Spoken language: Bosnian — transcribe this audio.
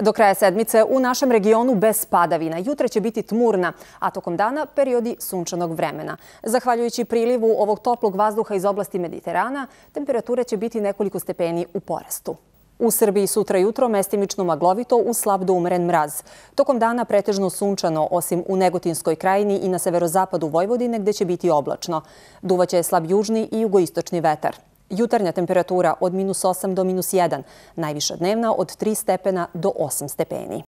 Do kraja sedmice u našem regionu bez padavina. Jutra će biti tmurna, a tokom dana periodi sunčanog vremena. Zahvaljujući prilivu ovog toplog vazduha iz oblasti Mediterana, temperature će biti nekoliko stepeni u porastu. U Srbiji sutra jutro mestimično maglovito u slab do umeren mraz. Tokom dana pretežno sunčano, osim u Negotinskoj krajini i na severozapadu Vojvodine, gde će biti oblačno. Duvaće je slab južni i jugoistočni vetar. Jutarnja temperatura od minus 8 do minus 1, najviša dnevna od 3 stepena do 8 stepeni.